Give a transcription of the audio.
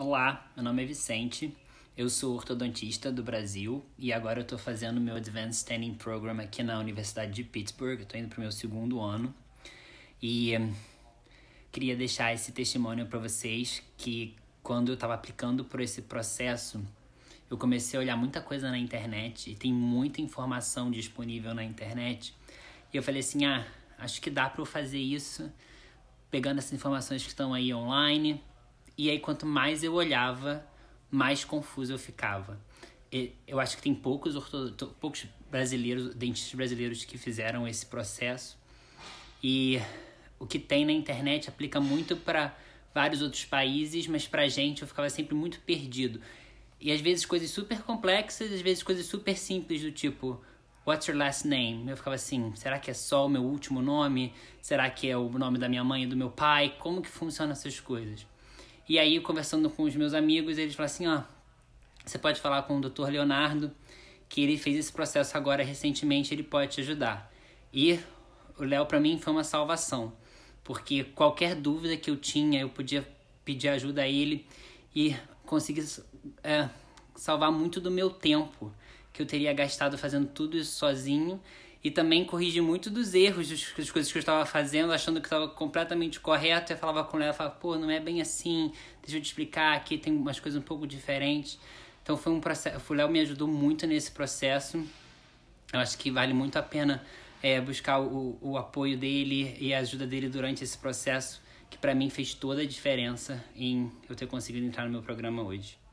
Olá, meu nome é Vicente, eu sou ortodontista do Brasil e agora eu estou fazendo meu Advanced Standing Program aqui na Universidade de Pittsburgh, estou indo para o meu segundo ano e hum, queria deixar esse testemunho para vocês que quando eu estava aplicando por esse processo, eu comecei a olhar muita coisa na internet e tem muita informação disponível na internet. E eu falei assim: ah, acho que dá para eu fazer isso pegando essas informações que estão aí online, e aí, quanto mais eu olhava, mais confuso eu ficava. E eu acho que tem poucos, poucos brasileiros, dentistas brasileiros que fizeram esse processo. E o que tem na internet aplica muito para vários outros países, mas para a gente eu ficava sempre muito perdido. E às vezes coisas super complexas, às vezes coisas super simples, do tipo, what's your last name? Eu ficava assim, será que é só o meu último nome? Será que é o nome da minha mãe e do meu pai? Como que funcionam essas coisas? E aí, conversando com os meus amigos, eles falaram assim: ó, você pode falar com o doutor Leonardo, que ele fez esse processo agora recentemente, ele pode te ajudar. E o Léo, para mim, foi uma salvação, porque qualquer dúvida que eu tinha, eu podia pedir ajuda a ele e consegui é, salvar muito do meu tempo que eu teria gastado fazendo tudo isso sozinho e também corrigi muito dos erros, das coisas que eu estava fazendo, achando que estava completamente correto. Eu falava com ela, falava, pô, não é bem assim, deixa eu te explicar aqui, tem umas coisas um pouco diferentes. Então foi um processo, o Léo me ajudou muito nesse processo. Eu acho que vale muito a pena é, buscar o, o apoio dele e a ajuda dele durante esse processo, que para mim fez toda a diferença em eu ter conseguido entrar no meu programa hoje.